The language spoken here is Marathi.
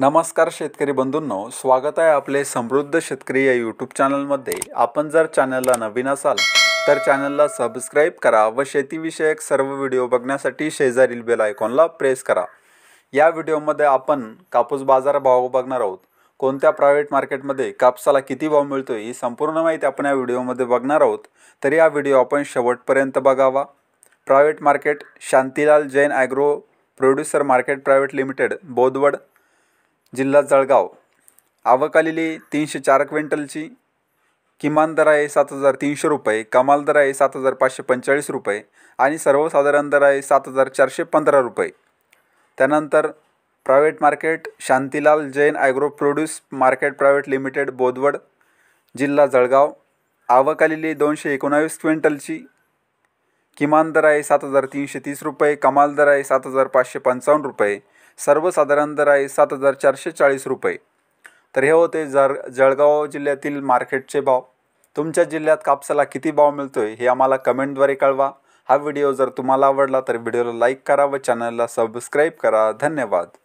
नमस्कार शेतकरी बंधूंनो स्वागत आहे आपले समृद्ध शेतकरी या यूट्यूब चॅनलमध्ये आपण जर चॅनलला नवीन असाल तर चॅनलला सबस्क्राईब करा व शेतीविषयक सर्व व्हिडिओ बघण्यासाठी शेजारील बेल आयकॉनला प्रेस करा या व्हिडिओमध्ये आपण कापूस बाजार भाव बघणार आहोत कोणत्या प्रायव्हेट मार्केटमध्ये कापसाला किती भाव मिळतो ही संपूर्ण माहिती आपण या व्हिडिओमध्ये बघणार आहोत तर या व्हिडिओ आपण शेवटपर्यंत बघावा private market Shantilal Jain agro producer market private limited Bodwad जिल्हा जळगाव आवक आलेली तीनशे चार क्विंटलची किमान दर आहे सात हजार तीनशे रुपये कमाल दर आहे सात हजार पाचशे पंचेचाळीस रुपये आणि सर्वसाधारण दर आहे सात हजार चारशे पंधरा रुपये त्यानंतर private market Shantilal Jain agro produce market private limited Bodhwad जिल्हा जळगाव आवक आलेली दोनशे एकोणावीस क्विंटलची किमान दर आहे सात हजार तीनशे तीस रुपये कमाल दर आहे सात हजार पाचशे पंचावन्न रुपये सर्वसाधारण दर आहे सात हजार चारशे चाळीस रुपये तर हे होते जर जळगाव जिल्ह्यातील मार्केटचे भाव तुमच्या जिल्ह्यात कापसाला किती भाव मिळतो आहे हे आम्हाला कमेंटद्वारे कळवा हा व्हिडिओ जर तुम्हाला आवडला तर व्हिडिओला लाईक करा व चॅनलला सबस्क्राईब करा धन्यवाद